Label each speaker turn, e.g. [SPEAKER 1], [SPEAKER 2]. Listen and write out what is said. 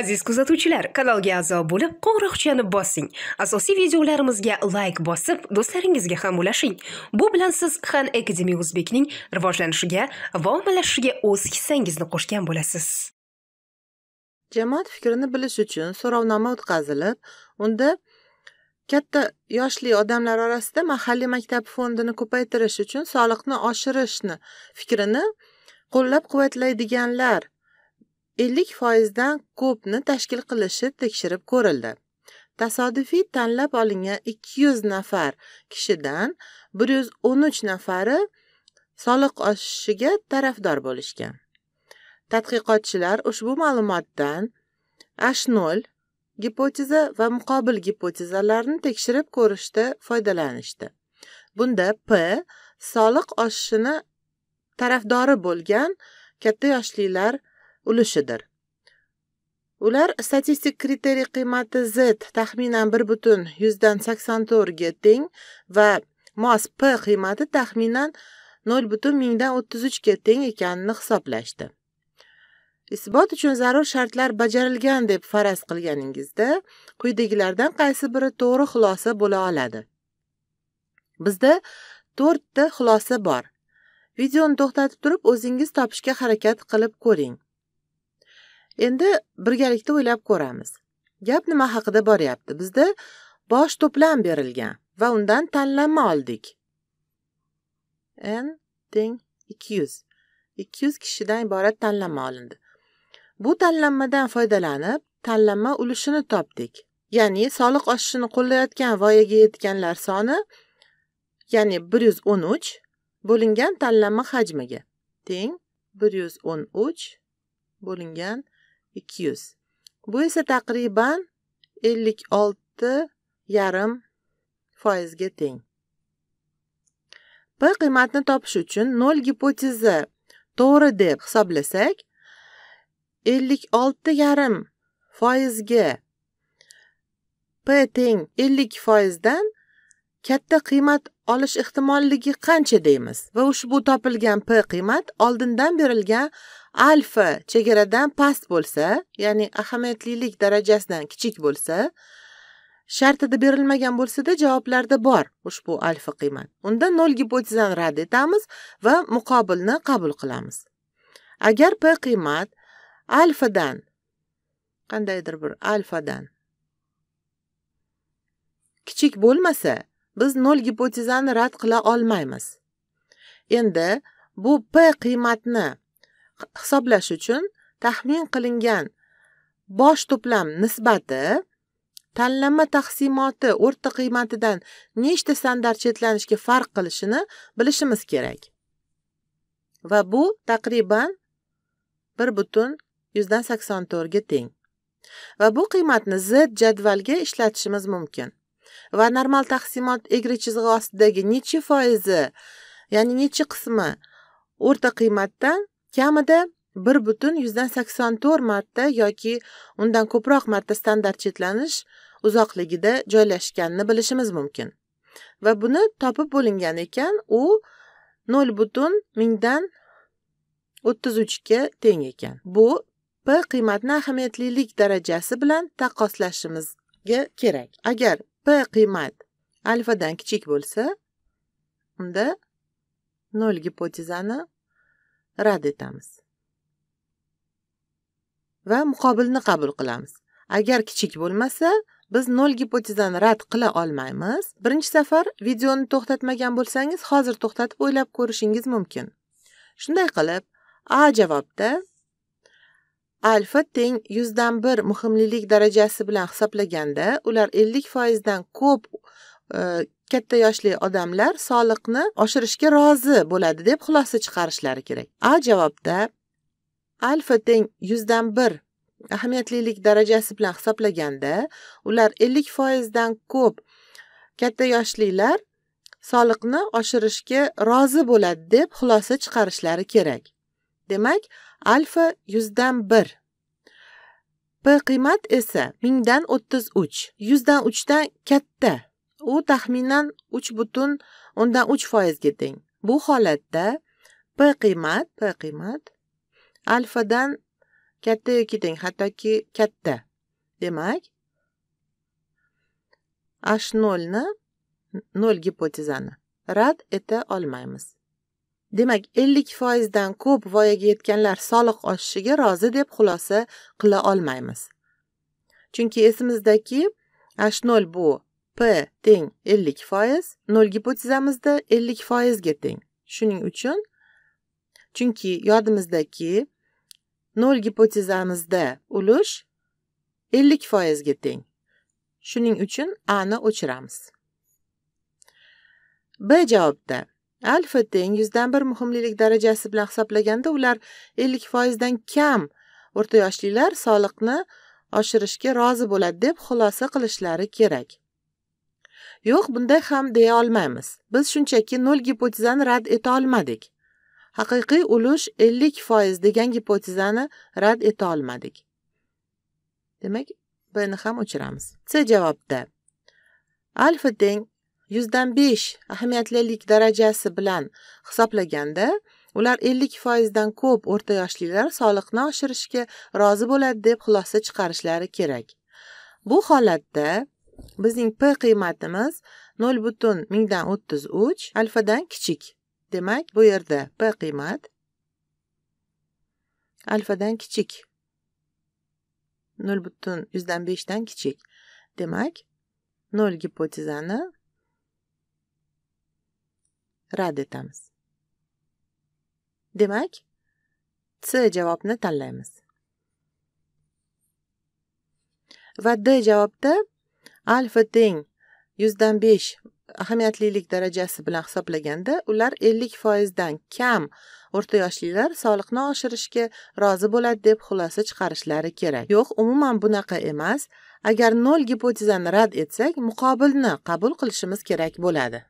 [SPEAKER 1] aziz kuzatuvchilar kanalga a'zo bo'lib qo'ng'iroqchani bossing asosiy videolarimizga layk bosib do'stlaringizga ham ulashing bu bilan siz han akademi o'zbekning rivojlanishiga va ommalashishiga o'z hissangizni qo'shgan bo'lasiz jamoat fikrini bilish uchun so'rovnoma o'tkazilib unda katta yoshli odamlar orasida mahalliy maktab fondini ko'paytirish uchun soliqni oshirishni fikrini qo'llab quvvatlaydiganlar ellik foizdan ko'pni tashkil qilishi tekshirib ko'rildi tasodifiy tanlab olingan 200 nafar kishidan 113 nafari soliq oshishiga tarafdor bo'lishgan tadqiqotchilar ushbu ma'lumotdan h0 gipoteza va muqobil gipotezalarni tekshirib ko'rishda foydalanishdi bunda p soliq oshishini tarafdori bo'lgan katta yoshlilar ulushidir ular statistik kriteriy qiymati z taxminan bir butun yuzdan sakson to'rtga teng va mos p qiymati taxminan nol butun mingdan o'ttiz uchga teng ekanini hisoblashdi isbot uchun zarur shartlar bajarilgan deb faraz qilganingizda quyidagilardan qaysi biri to'g'ri xulosa bo'la oladi bizda to'rtta xulosa bor videoni to'xtatib turib o'zingiz topishga harakat qilib ko'ring endi birgalikda o'ylab ko'ramiz gap nima haqida boryapti bizda bosh to'plam berilgan va undan tanlanma oldik n teng ikki yuz ikki yuz kishidan iborat tanlanma olindi bu tanlanmadan foydalanib tanlanma ulushini topdik ya'ni soliq oshishini qo'llayotgan voyaga yetganlar soni ya'ni bir yuz o'n uch bo'lingan tanlanma hajmiga teng bir yuz o'n uch bo'lingan 200. bu esa taqriban 56,5 olti foizga teng p qiymatni topish uchun nol gipotezi to'g'ri deb hisoblasak 56,5 olti foizga p teng 50 foizdan katta qiymat olish ehtimolligi qancha deymiz va ushbu topilgan p qiymat oldindan berilgan alfa chegaradan past bo'lsa ya'ni ahamiyatlilik darajasidan kichik bo'lsa shartida berilmagan bo'lsada javoblarda bor ushbu alfa qiymat unda nol gipotezani rad etamiz va muqobilni qabul qilamiz agar p qiymat alfadan qandaydir bir alfadan kichik bo'lmasa biz nol gipotezani rad qila olmaymiz endi bu p qiymatni hisoblash uchun taxmin qilingan bosh to'plam nisbati tanlanma taqsimoti o'rta qiymatidan nechta standart chetlanishga farq qilishini bilishimiz kerak va bu taqriban bir butun yuzdan sakson to'rtga teng va bu qiymatni z jadvalga ishlatishimiz mumkin va normal taqsimot egri chizig'i ostidagi necha foizi ya'ni necha qismi o'rta qiymatdan kamida bir butun yuzdan sakson to'rt marta yoki undan ko'proq marta standart chetlanish uzoqligida joylashganini bilishimiz mumkin va buni topib bo'lingan ekan u nol butun mingdan o'ttiz uchga teng ekan bu p qiymatni ahamiyatlilik darajasi bilan taqqoslashimizga kerak agar p qiymat alfadan kichik bo'lsa unda nol gipotezani rad etamiz va muqobilni qabul qilamiz agar kichik bo'lmasa biz nol gipotezani rad qila olmaymiz birinchi safar videoni to'xtatmagan bo'lsangiz hozir to'xtatib o'ylab ko'rishingiz mumkin shunday qilib a javobda alfa teng 100 dan 1 muhimlilik darajasi bilan hisoblaganda ular 50 foizdan ko'p e, katta yoshli odamlar soliqni oshirishga rozi bo'ladi deb xulosa chiqarishlari kerak a javobda alfa teng yuzdan bir ahamiyatlilik darajasi bilan hisoblaganda ular ellik foizdan ko'p katta yoshlilar soliqni oshirishga rozi bo'ladi deb xulosa chiqarishlari kerak demak alfa yuzdan bir p qiymat esa mingdan o'ttiz uch yuzdan uchdan katta u taxminan uch butun o'ndan uch foizga teng bu holatda p qiymat p qiymat alfadan katta yoki teng hattoki katta demak h nolni nol gipotezani rad eta olmaymiz demak ellik foizdan ko'p voyaga yetganlar soliq oshishiga rozi deb xulosa qila olmaymiz chunki esimizdaki h nol bu p teng 50 faiz, nol gipotezamizda 50 foizga teng shuning uchun chunki yodimizdaki nol gipotezamizda ulush 50 foizga teng shuning uchun a ni o'chiramiz b javobda alfa teng dan bir muhimlilik darajasi bilan hisoblaganda ular 50 foizdan kam o'rta yoshlilar soliqni oshirishga rozi bo'ladi deb xulosa qilishlari kerak yo'q bunday ham deya olmaymiz biz shunchaki nol gipotezani rad eta olmadik haqiqiy ulush ellik foiz degan gipotezani rad eta olmadik demak bni ham o'chiramiz c javobda alfa teng yuzdan besh ahamiyatlilik darajasi bilan hisoblaganda ular ellik foizdan ko'p o'rta yoshlilar soliqni oshirishga rozi bo'ladi deb xulosa chiqarishlari kerak bu holatda bizning p qiymatimiz nol butun mingdan o'ttiz uch alfadan kichik demak bu yerda p qiymat alfadan kichik nol butun yuzdan beshdan kichik demak nol gipotezani rad etamiz demak c javobni tanlaymiz va d javobda alfa teng yuzdan besh ahamiyatlilik darajasi bilan hisoblaganda ular ellik foizdan kam o'rta yoshlilar soliqni oshirishga rozi bo'ladi deb xulosa chiqarishlari kerak yo'q umuman bunaqa emas agar nol gipotezani rad etsak muqobilni qabul qilishimiz kerak bo'ladi